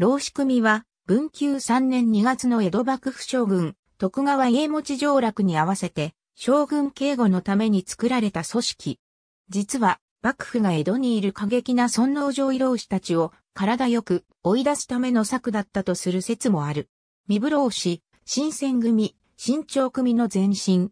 老子組は、文久3年2月の江戸幕府将軍、徳川家持上落に合わせて、将軍警護のために作られた組織。実は、幕府が江戸にいる過激な尊王上位浪士たちを、体よく追い出すための策だったとする説もある。三部老子、新選組、新長組の前身。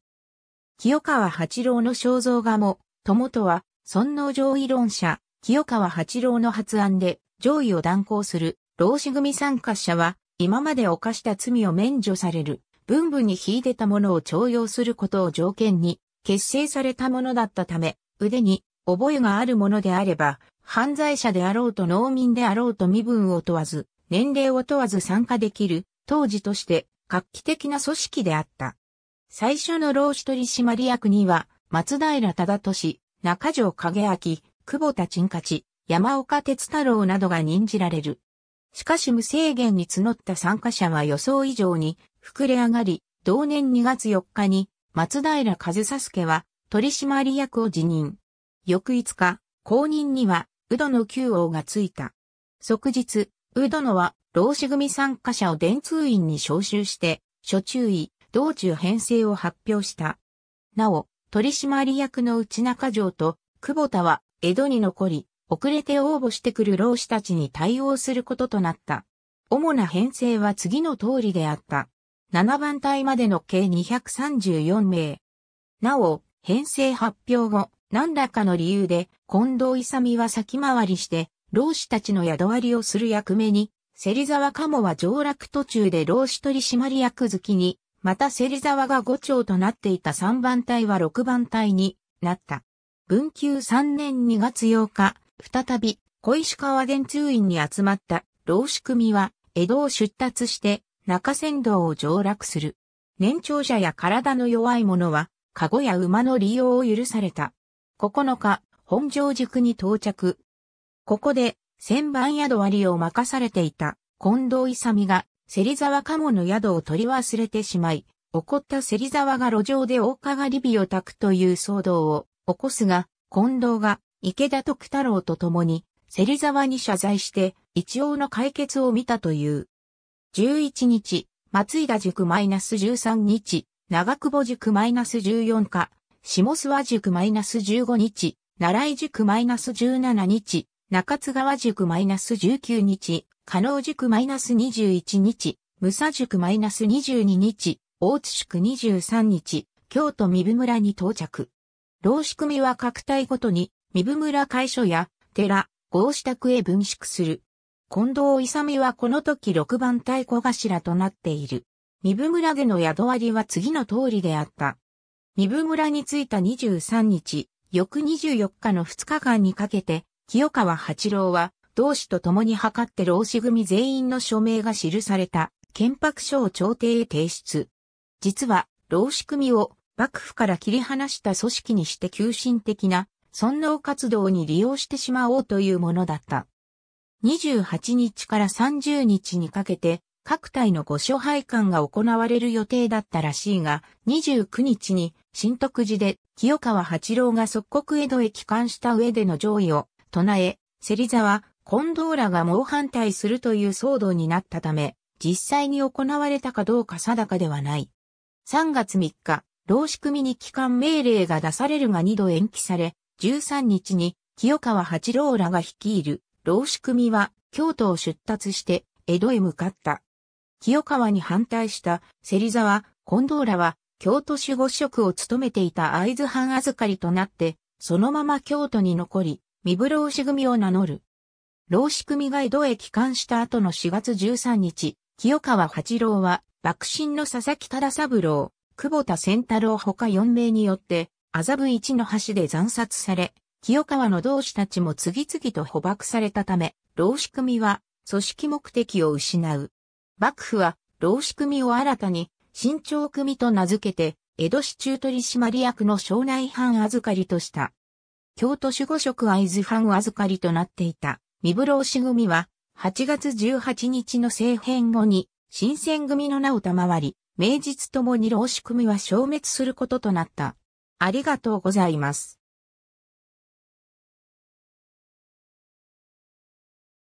清川八郎の肖像画も、友とは、尊王上位論者、清川八郎の発案で、上位を断行する老子組参加者は、今まで犯した罪を免除される、文部に秀でたものを徴用することを条件に、結成されたものだったため、腕に覚えがあるものであれば、犯罪者であろうと農民であろうと身分を問わず、年齢を問わず参加できる、当時として画期的な組織であった。最初の老子取締役には、松平忠俊、中条影明、久保田陳勝、山岡哲太郎などが任じられる。しかし無制限に募った参加者は予想以上に膨れ上がり、同年2月4日に松平和佐助は取締役を辞任。翌5日、後任には、宇ドの旧王がついた。即日、宇ドのは、老子組参加者を電通院に招集して、諸注意、道中編成を発表した。なお、取締役の内中城と、久保田は、江戸に残り、遅れて応募してくる老子たちに対応することとなった。主な編成は次の通りであった。7番隊までの計234名。なお、編成発表後、何らかの理由で、近藤勇は先回りして、老子たちの宿割りをする役目に、芹沢鴨は上落途中で老子取締役好きに、また芹沢が五長となっていた3番隊は6番隊になった。文久3年2月8日、再び小石川伝通院に集まった老子組は江戸を出立して中山道を上落する。年長者や体の弱い者は、籠や馬の利用を許された。9日、本庄塾に到着。ここで、千番宿割を任されていた、近藤勇が、芹沢鴨の宿を取り忘れてしまい、怒った芹沢が路上で大かがり火を焚くという騒動を起こすが、近藤が池田徳太郎と共に、芹沢に謝罪して、一応の解決を見たという。11日、松井田塾マイナス13日、長久保塾マイナス14日、下諏訪塾マイナス15日、奈良井塾マイナス17日、中津川塾マイナス19日、加納塾マイナス21日、武佐塾マイナス22日、大津宿23日、京都三部村に到着。労仕組は各体ごとに三部村会所や寺、合支宅へ分縮する。近藤勇はこの時六番太鼓頭となっている。三部村での宿割は次の通りであった。三部村に着いた23日、翌24日の2日間にかけて、清川八郎は、同志と共に図って老子組全員の署名が記された、憲白書を朝廷へ提出。実は、老子組を幕府から切り離した組織にして急進的な尊能活動に利用してしまおうというものだった。28日から30日にかけて、各体の御所配管が行われる予定だったらしいが、29日に新徳寺で清川八郎が即刻江戸へ帰還した上での上位を唱え、芹沢、近藤らが猛反対するという騒動になったため、実際に行われたかどうか定かではない。3月3日、労使組に帰還命令が出されるが2度延期され、13日に清川八郎らが率いる老子組は京都を出立して江戸へ向かった。清川に反対した芹沢、近藤らは京都守護職を務めていた合津藩預かりとなって、そのまま京都に残り、三部老子組を名乗る。老子組が江戸へ帰還した後の4月13日、清川八郎は、幕臣の佐々木忠三郎、久保田仙太郎他4名によって、麻布一の橋で惨殺され、清川の同志たちも次々と捕獲されたため、老子組は組織目的を失う。幕府は老子組を新たに新長組と名付けて、江戸市中取締役の庄内藩預かりとした。京都守護職会津藩預かりとなっていた、三部老子組は、8月18日の政変後に、新選組の名を賜り、名実ともに老子組は消滅することとなった。ありがとうございます。